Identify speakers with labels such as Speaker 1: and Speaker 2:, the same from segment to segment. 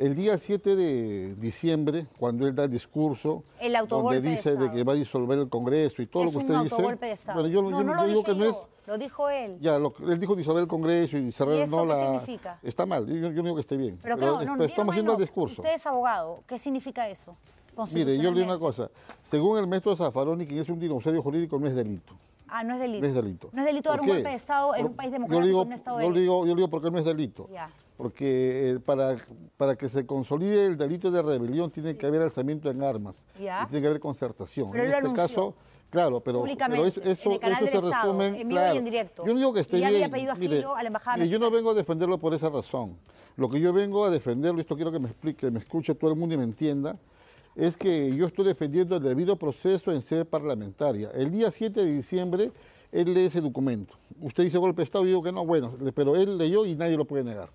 Speaker 1: El día 7 de diciembre, cuando él da el discurso, el donde dice de, que va a disolver el Congreso y todo lo que usted dice. Bueno, yo, no, no yo lo digo que no es.
Speaker 2: Lo dijo él.
Speaker 1: Ya, él dijo disolver el Congreso y cerrar ¿Y eso no qué significa? Está mal, yo, no digo que esté bien. Pero, claro, pero no, estamos haciendo el discurso. Usted es
Speaker 2: abogado, ¿qué significa eso? Mire, yo le digo una
Speaker 1: cosa. Según el maestro Zafaroni, que es un dinosaurio jurídico, no es delito.
Speaker 2: Ah, no es delito. No es
Speaker 1: delito. No es delito dar un golpe de
Speaker 2: Estado en un país democrático, en un Estado de yo
Speaker 1: digo, digo porque no es delito. Ya porque eh, para, para que se consolide el delito de rebelión tiene que haber alzamiento en armas, Y tiene que haber concertación. en este caso, claro, pero, eso, en se Estado, en y en directo. Yo no digo que esté y Había pedido asilo a la embajada. Eh, yo no vengo a defenderlo por esa razón. Lo que yo vengo a defenderlo, esto quiero que me explique, me escuche todo el mundo y me entienda, es que yo estoy defendiendo el debido proceso en sede parlamentaria. El día 7 de diciembre él lee ese documento. Usted dice golpe de Estado, yo digo que no, bueno, pero él leyó y nadie lo puede negar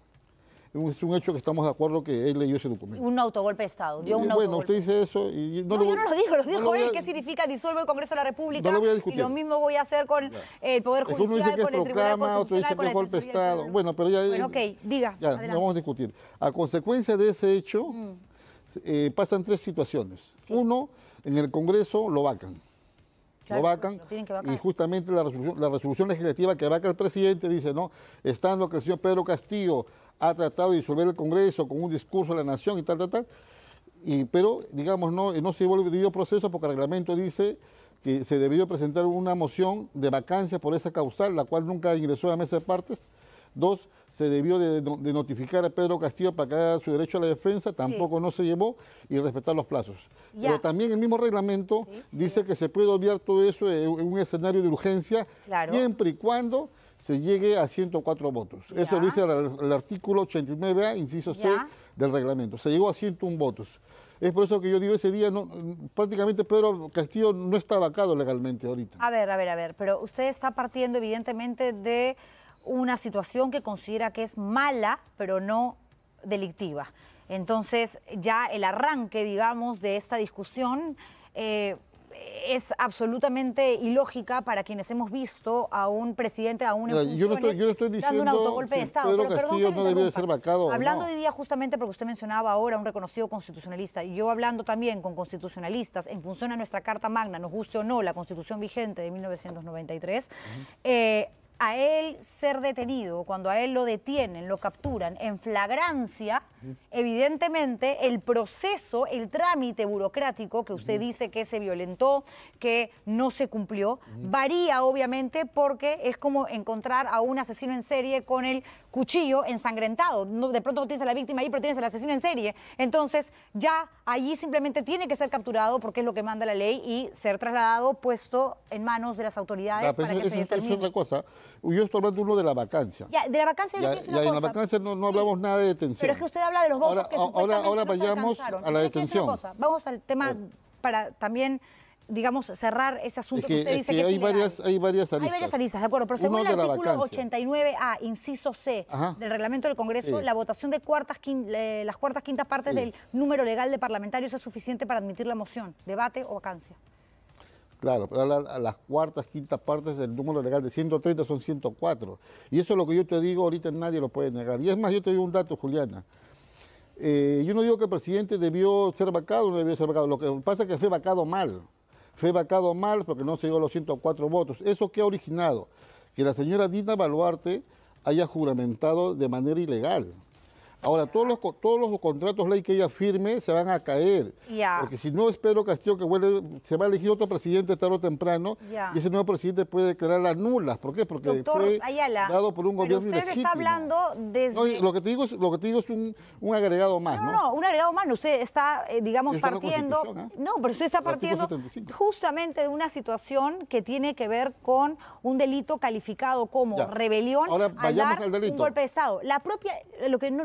Speaker 1: es un hecho que estamos de acuerdo que él leyó ese documento.
Speaker 2: Un autogolpe de Estado. Eh, bueno, usted
Speaker 1: dice eso y no, yo no lo digo, lo dijo él. ¿Qué
Speaker 2: significa disuelvo el Congreso de la República? No lo voy a discutir. Y lo mismo voy a hacer con eh, el Poder Judicial, dice con el Tribunal Constitucional, otro dice que es golpe de Estado. Bueno,
Speaker 1: pero ya... Bueno, ok,
Speaker 2: diga, ya, No vamos a
Speaker 1: discutir. A consecuencia de ese hecho, mm. eh, pasan tres situaciones. Uno, en el Congreso lo vacan. lo vacan y justamente la resolución, la resolución legislativa que vaca el presidente dice, ¿no? Estando que el señor Pedro Castillo ha tratado de disolver el Congreso con un discurso a la nación y tal, tal, tal. Y, pero, digamos, no, no se vuelve proceso porque el reglamento dice que se debió presentar una moción de vacancia por esa causal, la cual nunca ingresó a la mesa de partes. Dos, se debió de, notificar a Pedro Castillo para que haga su derecho a la defensa, tampoco no se llevó, y respetar los plazos. Pero también el mismo reglamento dice que se puede obviar todo eso en un escenario de urgencia, siempre y cuando se llegue a 104 votos. Eso lo dice el, artículo 89A, inciso C del reglamento. Se llegó a 101 votos. Es por eso que yo digo ese día, no, prácticamente Pedro Castillo no está vacado legalmente ahorita.
Speaker 2: A ver, a ver, a ver, pero usted está partiendo evidentemente de una situación que considera que es mala, pero no delictiva. Entonces, ya el arranque, digamos, de esta discusión eh, es absolutamente ilógica para quienes hemos visto a un presidente, a un yo, dando un autogolpe de Estado. Pedro perdón, no ser vacado. Hablando hoy día justamente porque usted mencionaba ahora un reconocido constitucionalista, y yo hablando también con constitucionalistas en función a nuestra Carta Magna, nos guste o no, la Constitución vigente de 1993, eh, a él ser detenido, cuando a él lo detienen, lo capturan en flagrancia, Evidentemente, el proceso, el trámite burocrático que usted dice que se violentó, que no se cumplió, varía obviamente porque es como encontrar a un asesino en serie con el cuchillo ensangrentado. de pronto no tienes a la víctima ahí, pero tienes al asesino en serie. Entonces, ya allí simplemente tiene que ser capturado porque es lo que manda la ley y ser trasladado, puesto en manos de las autoridades ah, pues para que se determine. Es otra
Speaker 1: cosa. Yo estoy hablando uno de la vacancia.
Speaker 2: de la vacancia en la
Speaker 1: vacancia no, hablamos nada de detención. que
Speaker 2: usted de los votos ahora, ahora, ahora vayamos a la detención. Vamos al tema eh. para también digamos, cerrar ese asunto que, usted dice que, hay, varias,
Speaker 1: hay varias Hay varias de acuerdo, pero según el artículo
Speaker 2: 89A, inciso C del reglamento del Congreso, la votación de cuartas, eh, las cuartas quintas partes del número legal de parlamentarios es suficiente para admitir la moción, debate o vacancia.
Speaker 1: Claro, las cuartas, quintas partes del número legal de 130 son 104. Y eso es lo que yo te digo ahorita, nadie lo puede negar. Y es más, yo te digo un dato, Juliana. Eh, yo no digo que el presidente debió ser vacado no debió ser vacado. Lo que pasa es que fue vacado mal. Fue vacado mal porque no se dio los 104 votos. ¿Eso qué ha originado? Que la señora Dina Baluarte haya juramentado de manera ilegal. Ahora, todos los, todos los contratos ley que ella firme se van a caer. Porque si no espero Pedro Castillo que vuelve, se va a elegir otro presidente tarde o temprano y ese nuevo presidente puede las nulas. ¿Por qué? Porque fue dado por un gobierno usted ilegítimo. está hablando
Speaker 2: desde... lo, que
Speaker 1: te digo es, lo que digo es un, agregado más, no, ¿no?
Speaker 2: un agregado más. Usted está, eh, digamos, partiendo... ¿eh? No, pero usted está partiendo justamente de una situación que tiene que ver con un delito calificado como rebelión Ahora, vayamos al delito. un golpe de Estado. La propia... Lo que me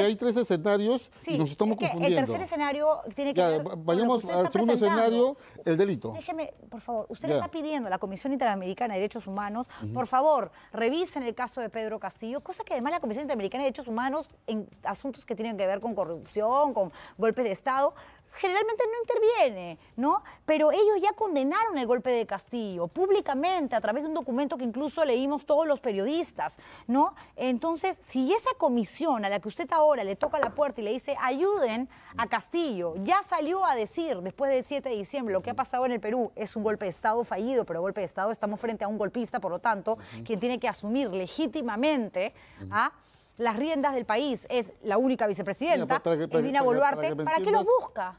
Speaker 2: hay
Speaker 1: tres escenarios y nos estamos confundiendo. El tercer
Speaker 2: escenario tiene que ver.
Speaker 1: Vayamos con escenario, el delito.
Speaker 2: Déjeme, por favor, usted está pidiendo a la Comisión Interamericana de Derechos Humanos, por favor, revisen el caso de Pedro Castillo, cosa que además la Comisión Interamericana de Derechos Humanos, en asuntos que tienen que ver con corrupción, con golpes de Estado, generalmente no interviene, ¿no? Pero ellos ya condenaron el golpe de Castillo públicamente a través de un documento que incluso leímos todos los periodistas, ¿no? Entonces, si esa comisión a la que usted ahora le toca la puerta y le dice, ayuden a Castillo, ya salió a decir después del 7 de diciembre lo que ha pasado en el Perú es un golpe de Estado fallido, pero golpe de Estado estamos frente a un golpista, por lo tanto, quien tiene que asumir legítimamente a ¿ah? las riendas del país es la única vicepresidenta, Dina Boluarte, ¿para, ¿para qué lo busca?